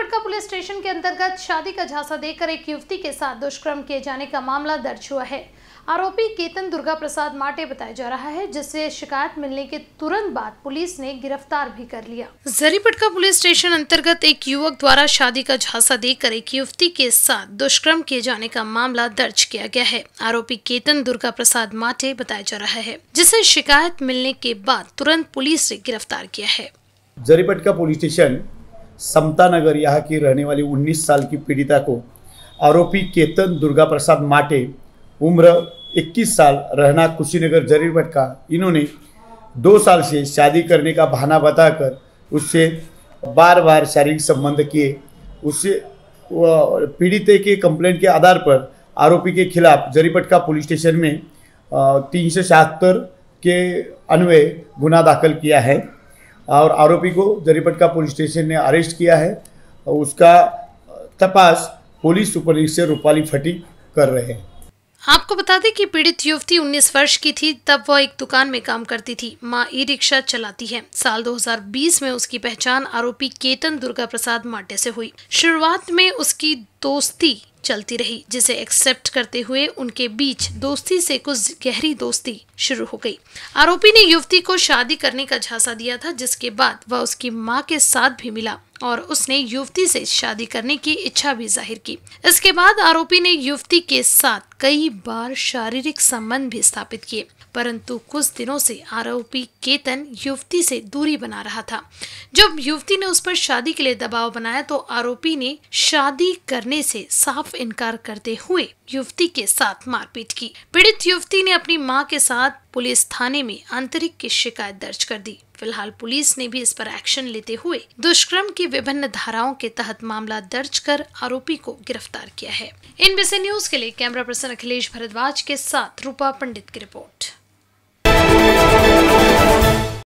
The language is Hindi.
भटका पुलिस स्टेशन के अंतर्गत शादी का झांसा देकर एक युवती के साथ दुष्कर्म किए जाने का मामला दर्ज हुआ है आरोपी केतन दुर्गा प्रसाद माटे बताया जा रहा है जिससे शिकायत मिलने के तुरंत बाद पुलिस ने गिरफ्तार भी कर लिया जरीपटका पुलिस स्टेशन अंतर्गत एक युवक द्वारा शादी का झांसा देकर एक युवती के साथ दुष्कर्म किए जाने का मामला दर्ज किया गया है आरोपी केतन दुर्गा प्रसाद माटे बताया जा रहा है जिसे शिकायत मिलने के बाद तुरंत पुलिस ने गिरफ्तार किया है जरीपटका पुलिस स्टेशन समता नगर यहाँ की रहने वाली 19 साल की पीड़िता को आरोपी केतन दुर्गा प्रसाद माटे उम्र 21 साल रहना कुशीनगर जरीर भटका इन्होंने दो साल से शादी करने का बहाना बताकर उससे बार बार शारीरिक संबंध किए उससे पीड़ित के कंप्लेंट के आधार पर आरोपी के खिलाफ जरीपटका पुलिस स्टेशन में तीन सौ के अन्वय गुना दाखिल किया है और आरोपी को जरीपटका पुलिस स्टेशन ने अरेस्ट किया है उसका तपास पुलिस सुपर रूपाली फटी कर रहे हैं आपको बता दें कि पीड़ित युवती 19 वर्ष की थी तब वह एक दुकान में काम करती थी मां ई रिक्शा चलाती है साल 2020 में उसकी पहचान आरोपी केतन दुर्गा प्रसाद माटे से हुई शुरुआत में उसकी दोस्ती चलती रही जिसे एक्सेप्ट करते हुए उनके बीच दोस्ती से कुछ गहरी दोस्ती शुरू हो गई आरोपी ने युवती को शादी करने का झांसा दिया था जिसके बाद वह उसकी माँ के साथ भी मिला और उसने युवती से शादी करने की इच्छा भी जाहिर की इसके बाद आरोपी ने युवती के साथ कई बार शारीरिक संबंध भी स्थापित किए परंतु कुछ दिनों से आरोपी केतन युवती से दूरी बना रहा था जब युवती ने उस पर शादी के लिए दबाव बनाया तो आरोपी ने शादी करने से साफ साफ इनकार करते हुए युवती के साथ मारपीट की पीड़ित युवती ने अपनी मां के साथ पुलिस थाने में आंतरिक की शिकायत दर्ज कर दी फिलहाल पुलिस ने भी इस पर एक्शन लेते हुए दुष्कर्म की विभिन्न धाराओं के तहत मामला दर्ज कर आरोपी को गिरफ्तार किया है इन बीसी न्यूज के लिए कैमरा पर्सन अखिलेश भरद्वाज के साथ रूपा पंडित की रिपोर्ट